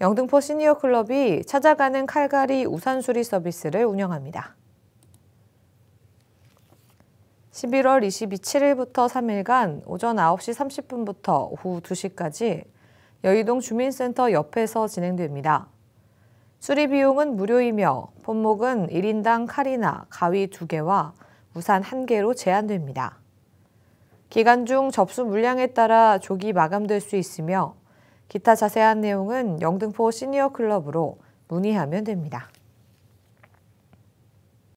영등포 시니어 클럽이 찾아가는 칼갈이 우산수리 서비스를 운영합니다. 11월 27일부터 3일간 오전 9시 30분부터 오후 2시까지 여의동 주민센터 옆에서 진행됩니다. 수리 비용은 무료이며 품목은 1인당 칼이나 가위 2개와 우산 1개로 제한됩니다. 기간 중 접수 물량에 따라 조기 마감될 수 있으며 기타 자세한 내용은 영등포 시니어 클럽으로 문의하면 됩니다.